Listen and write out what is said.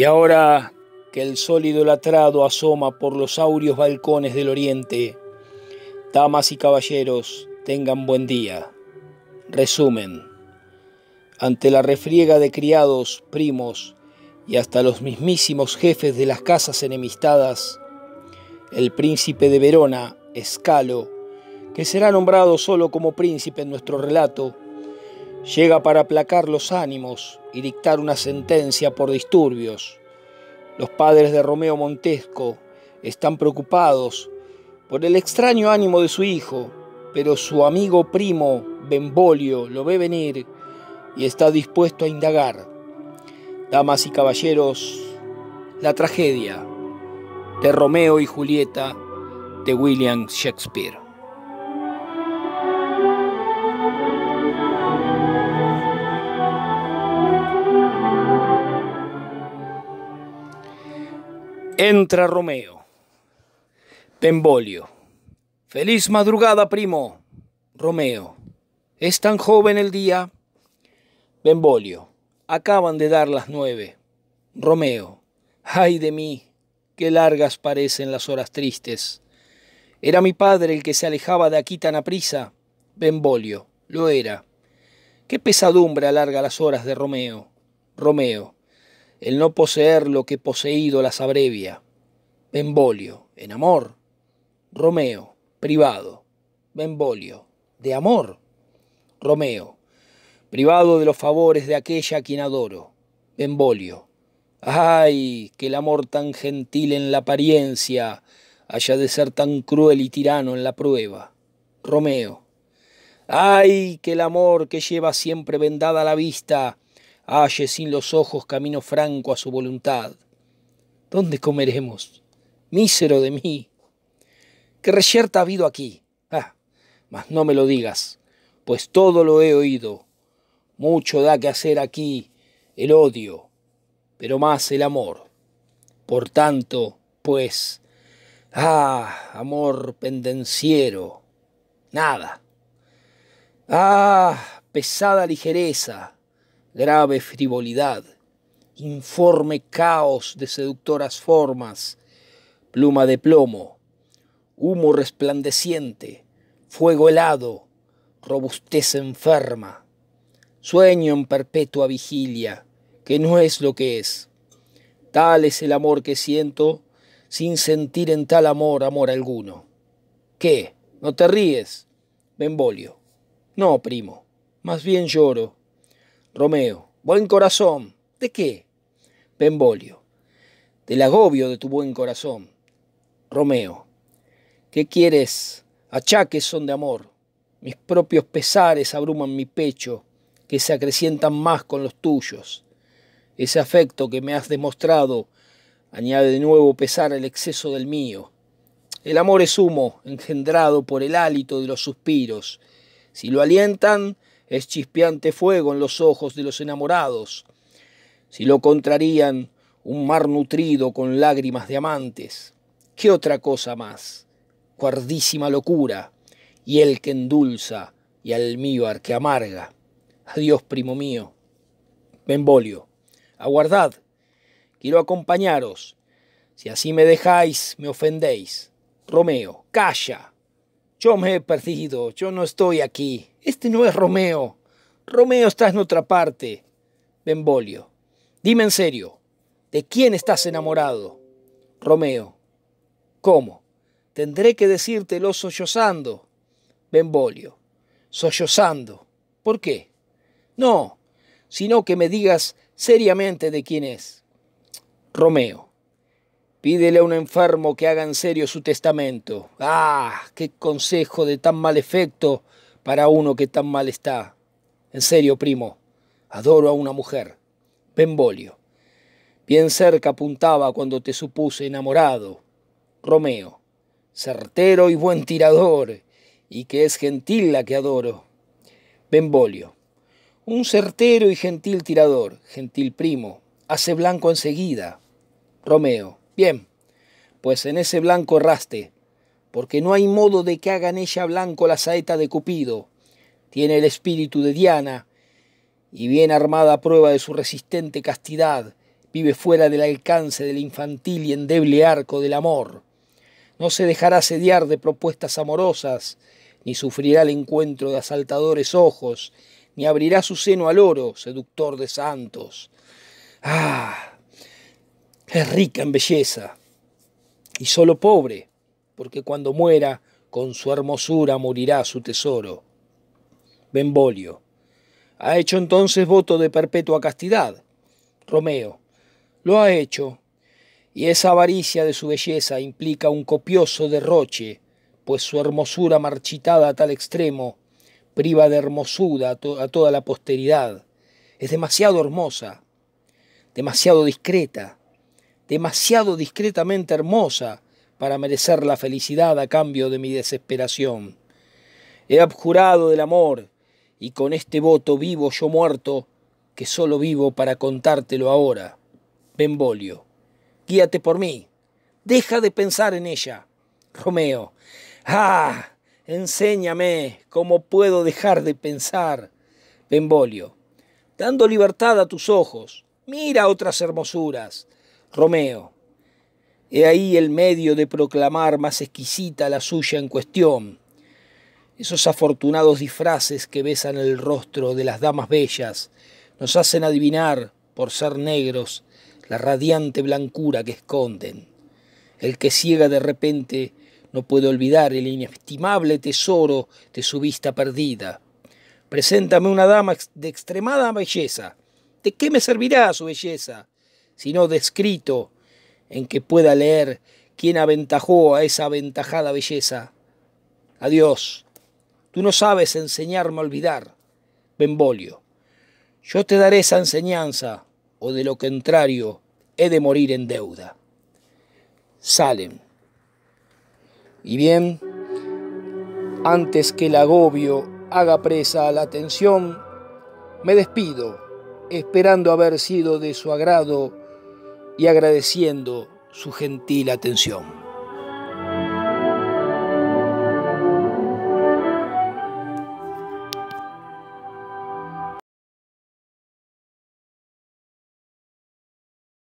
Y ahora que el sol idolatrado asoma por los áureos balcones del oriente, damas y caballeros, tengan buen día. Resumen. Ante la refriega de criados, primos y hasta los mismísimos jefes de las casas enemistadas, el príncipe de Verona, Escalo, que será nombrado solo como príncipe en nuestro relato, llega para aplacar los ánimos y dictar una sentencia por disturbios los padres de Romeo Montesco están preocupados por el extraño ánimo de su hijo, pero su amigo primo Bembolio, lo ve venir y está dispuesto a indagar. Damas y caballeros, la tragedia de Romeo y Julieta de William Shakespeare. Entra Romeo. Benvolio. Feliz madrugada, primo. Romeo. Es tan joven el día. Bembolio. Acaban de dar las nueve. Romeo. Ay de mí. Qué largas parecen las horas tristes. Era mi padre el que se alejaba de aquí tan aprisa. Bembolio. Lo era. Qué pesadumbre alarga las horas de Romeo. Romeo el no poseer lo que poseído las abrevia. Benvolio, en amor. Romeo, privado. Benvolio, de amor. Romeo, privado de los favores de aquella a quien adoro. Benvolio, ay, que el amor tan gentil en la apariencia haya de ser tan cruel y tirano en la prueba. Romeo, ay, que el amor que lleva siempre vendada la vista halle sin los ojos camino franco a su voluntad. ¿Dónde comeremos? Mísero de mí. ¿Qué reyerta ha habido aquí? Ah, mas no me lo digas, pues todo lo he oído. Mucho da que hacer aquí el odio, pero más el amor. Por tanto, pues, ah, amor pendenciero, nada. Ah, pesada ligereza, grave frivolidad, informe caos de seductoras formas, pluma de plomo, humo resplandeciente, fuego helado, robustez enferma, sueño en perpetua vigilia, que no es lo que es. Tal es el amor que siento, sin sentir en tal amor amor alguno. ¿Qué? ¿No te ríes? embolio. No, primo, más bien lloro Romeo, buen corazón, ¿de qué? Benvolio, del agobio de tu buen corazón. Romeo, ¿qué quieres? Achaques son de amor, mis propios pesares abruman mi pecho, que se acrecientan más con los tuyos. Ese afecto que me has demostrado añade de nuevo pesar al exceso del mío. El amor es humo engendrado por el hálito de los suspiros. Si lo alientan, es chispeante fuego en los ojos de los enamorados. Si lo contrarían, un mar nutrido con lágrimas de amantes. ¿Qué otra cosa más? Cuardísima locura, y el que endulza, y al que amarga. Adiós, primo mío. Benvolio, aguardad, quiero acompañaros. Si así me dejáis, me ofendéis. Romeo, calla, yo me he perdido, yo no estoy aquí. Este no es Romeo. Romeo está en otra parte. Bembolio. dime en serio, ¿de quién estás enamorado? Romeo, ¿cómo? Tendré que decírtelo sollozando. Bembolio. sollozando. ¿Por qué? No, sino que me digas seriamente de quién es. Romeo, Pídele a un enfermo que haga en serio su testamento. Ah, qué consejo de tan mal efecto para uno que tan mal está. En serio, primo, adoro a una mujer. Benvolio. Bien cerca apuntaba cuando te supuse enamorado. Romeo, certero y buen tirador, y que es gentil la que adoro. Benvolio, un certero y gentil tirador, gentil primo, hace blanco enseguida. Romeo, Bien, pues en ese blanco raste, porque no hay modo de que haga en ella blanco la saeta de Cupido. Tiene el espíritu de Diana, y bien armada a prueba de su resistente castidad, vive fuera del alcance del infantil y endeble arco del amor. No se dejará sediar de propuestas amorosas, ni sufrirá el encuentro de asaltadores ojos, ni abrirá su seno al oro, seductor de santos. ¡Ah! es rica en belleza y solo pobre, porque cuando muera con su hermosura morirá su tesoro. Benvolio. Ha hecho entonces voto de perpetua castidad. Romeo. Lo ha hecho, y esa avaricia de su belleza implica un copioso derroche, pues su hermosura marchitada a tal extremo priva de hermosura a toda la posteridad. Es demasiado hermosa, demasiado discreta, demasiado discretamente hermosa para merecer la felicidad a cambio de mi desesperación. He abjurado del amor, y con este voto vivo yo muerto, que solo vivo para contártelo ahora. Benvolio, guíate por mí, deja de pensar en ella. Romeo, ah, enséñame cómo puedo dejar de pensar. Benvolio, dando libertad a tus ojos, mira otras hermosuras, Romeo. He ahí el medio de proclamar más exquisita la suya en cuestión. Esos afortunados disfraces que besan el rostro de las damas bellas nos hacen adivinar, por ser negros, la radiante blancura que esconden. El que ciega de repente no puede olvidar el inestimable tesoro de su vista perdida. Preséntame una dama de extremada belleza. ¿De qué me servirá su belleza? sino descrito, en que pueda leer quién aventajó a esa aventajada belleza. Adiós, tú no sabes enseñarme a olvidar, Bembolio. Yo te daré esa enseñanza, o de lo contrario, he de morir en deuda. Salen. Y bien, antes que el agobio haga presa a la atención, me despido, esperando haber sido de su agrado y agradeciendo su gentil atención.